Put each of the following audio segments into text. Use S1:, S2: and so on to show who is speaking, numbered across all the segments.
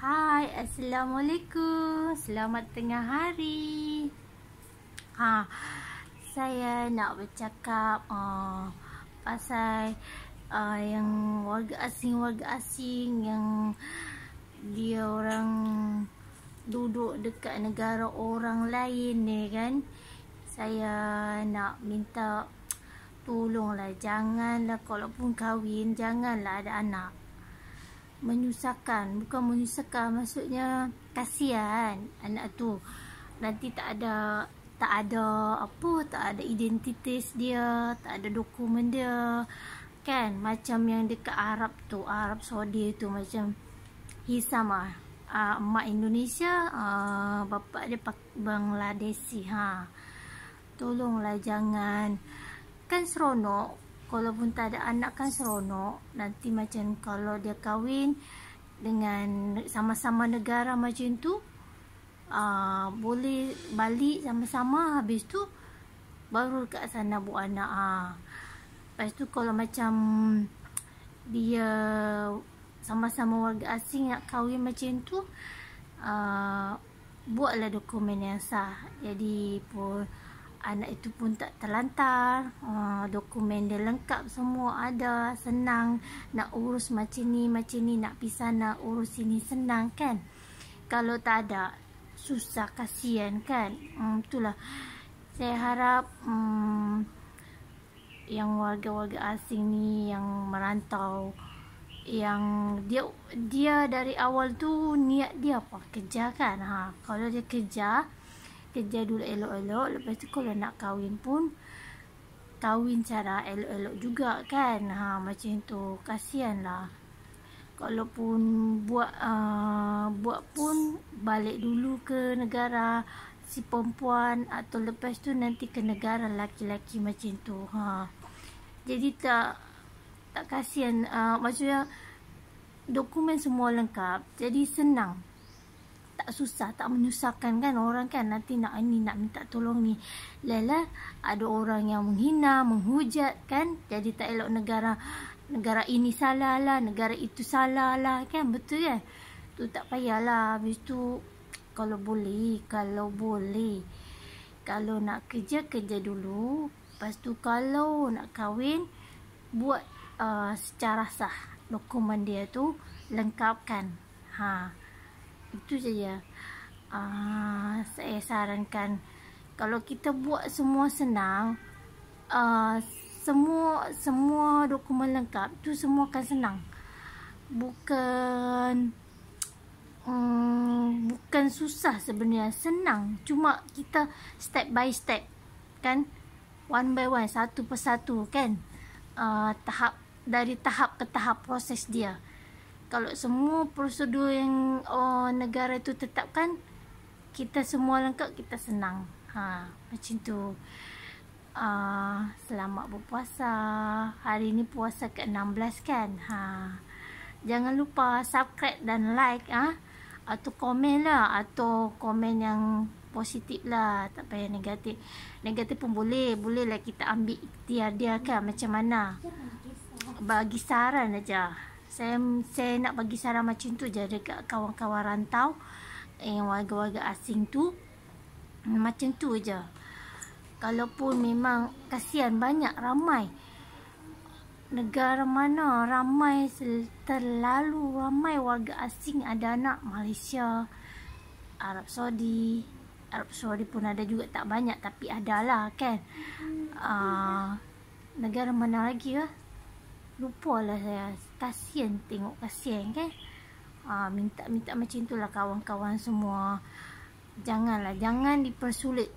S1: Hai, Assalamualaikum Selamat tengah hari ha, Saya nak bercakap uh, Pasal uh, Yang warga asing-warga asing Yang Dia orang Duduk dekat negara orang lain ni kan Saya nak minta Tolonglah Janganlah pun kahwin Janganlah ada anak menyusahkan bukan menyusahkan maksudnya kasihan anak tu nanti tak ada tak ada apa tak ada identiti dia tak ada dokumen dia kan macam yang dekat Arab tu Arab Saudi tu macam hisam ah uh, mak Indonesia uh, ah, bapa dia pak Bangladesh ha tolonglah jangan kan seronok kalau pun tak ada anak kan seronok nanti macam kalau dia kahwin dengan sama-sama negara macam tu uh, boleh balik sama-sama habis tu baru kat sana buat anak uh. lepas tu kalau macam dia sama-sama warga asing nak kahwin macam tu uh, buatlah dokumen yang sah jadi pun anak itu pun tak terlantar ah, dokumen dia lengkap semua ada senang nak urus macam ni macam ni nak pergi sana urus sini senang kan kalau tak ada susah kasihan kan um, itulah saya harap um, yang warga-warga asing ni yang merantau yang dia dia dari awal tu niat dia apa kerja kan ha kalau dia kerja kerja dulu elok-elok lepas tu kalau nak kahwin pun kahwin cara elok-elok juga kan ha, macam tu kasihan lah kalau pun buat uh, buat pun balik dulu ke negara si perempuan atau lepas tu nanti ke negara laki-laki macam tu ha. jadi tak tak kasihan uh, maksudnya dokumen semua lengkap jadi senang tak susah, tak menyusahkan kan orang kan nanti nak ini nak minta tolong ni. Lala, ada orang yang menghina, menghujat kan. Jadi tak elok negara, negara ini salah lah, negara itu salah lah kan. Betul kan? Tu tak payahlah. Habis tu, kalau boleh, kalau boleh. Kalau nak kerja, kerja dulu. Lepas tu kalau nak kahwin, buat uh, secara sah dokumen dia tu lengkapkan. Ha itu je ya uh, saya sarankan kalau kita buat semua senang uh, semua semua dokumen lengkap tu semua akan senang bukan um, bukan susah sebenarnya senang cuma kita step by step kan one by one satu persatu kan uh, tahap dari tahap ke tahap proses dia kalau semua prosedur yang oh, negara itu tetapkan kita semua lengkap kita senang ha, macam tu uh, selamat berpuasa hari ini puasa ke 16 kan ha, jangan lupa subscribe dan like ah ha? atau komen lah atau komen yang positif lah tak payah negatif negatif pun boleh boleh lah kita ambil ikhtiar dia kan macam mana bagi saran aja saya saya nak bagi saran macam tu je dekat kawan-kawan rantau yang warga-warga asing tu macam tu je kalaupun memang kasihan banyak ramai negara mana ramai terlalu ramai warga asing ada anak Malaysia Arab Saudi Arab Saudi pun ada juga tak banyak tapi ada lah kan uh, negara mana lagi lah ya? Lupa lah saya. Kasian tengok kasian kan. Minta-minta ah, macam lah kawan-kawan semua. Janganlah. Jangan dipersulit.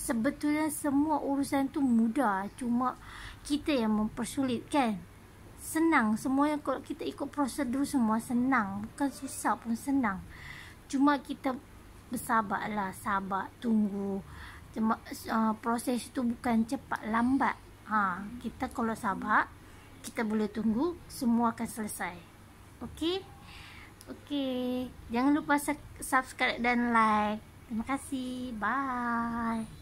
S1: Sebetulnya semua urusan tu mudah. Cuma kita yang mempersulit kan. Senang. semua yang kalau kita ikut prosedur semua senang. Bukan susah pun senang. Cuma kita bersabar lah Sabar. Tunggu. Cuma, uh, proses tu bukan cepat. Lambat. Ha, kita kalau sabar kita boleh tunggu semua akan selesai. Okey. Okey. Jangan lupa subscribe dan like. Terima kasih. Bye.